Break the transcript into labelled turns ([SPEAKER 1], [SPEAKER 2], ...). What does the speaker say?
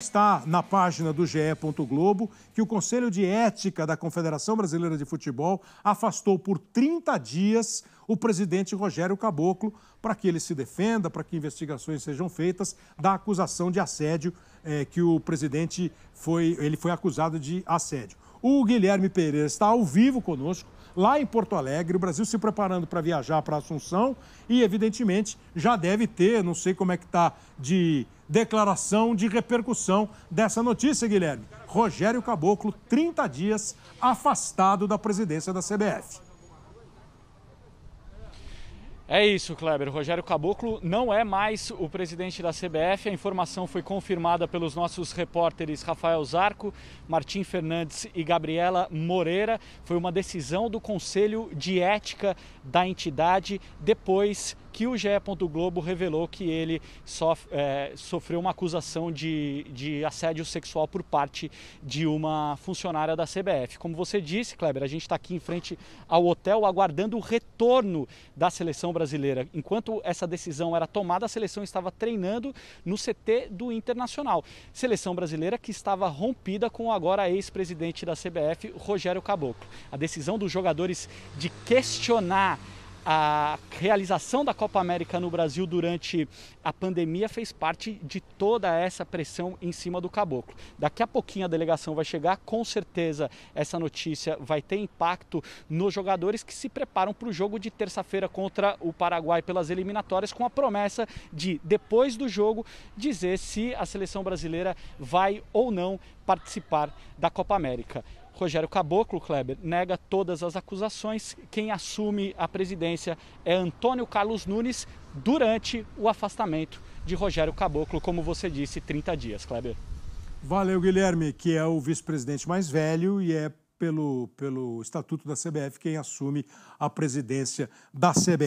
[SPEAKER 1] Está na página do GE. Globo que o Conselho de Ética da Confederação Brasileira de Futebol afastou por 30 dias o presidente Rogério Caboclo para que ele se defenda, para que investigações sejam feitas da acusação de assédio é, que o presidente foi, ele foi acusado de assédio. O Guilherme Pereira está ao vivo conosco, lá em Porto Alegre, o Brasil se preparando para viajar para Assunção e, evidentemente, já deve ter, não sei como é que está de declaração de repercussão dessa notícia, Guilherme. Rogério Caboclo, 30 dias afastado da presidência da CBF.
[SPEAKER 2] É isso, Kleber. Rogério Caboclo não é mais o presidente da CBF. A informação foi confirmada pelos nossos repórteres Rafael Zarco, Martim Fernandes e Gabriela Moreira. Foi uma decisão do Conselho de Ética da entidade depois que o GE. Globo revelou que ele sof é, sofreu uma acusação de, de assédio sexual por parte de uma funcionária da CBF. Como você disse, Kleber, a gente está aqui em frente ao hotel aguardando o retorno da seleção brasileira. Enquanto essa decisão era tomada, a seleção estava treinando no CT do Internacional. Seleção brasileira que estava rompida com o agora ex-presidente da CBF, Rogério Caboclo. A decisão dos jogadores de questionar a realização da Copa América no Brasil durante a pandemia fez parte de toda essa pressão em cima do caboclo. Daqui a pouquinho a delegação vai chegar, com certeza essa notícia vai ter impacto nos jogadores que se preparam para o jogo de terça-feira contra o Paraguai pelas eliminatórias, com a promessa de, depois do jogo, dizer se a seleção brasileira vai ou não participar da Copa América. Rogério Caboclo Kleber nega todas as acusações. Quem assume a presidência é Antônio Carlos Nunes durante o afastamento de Rogério Caboclo, como você disse, 30 dias, Kleber.
[SPEAKER 1] Valeu, Guilherme, que é o vice-presidente mais velho e é pelo, pelo estatuto da CBF quem assume a presidência da CBF.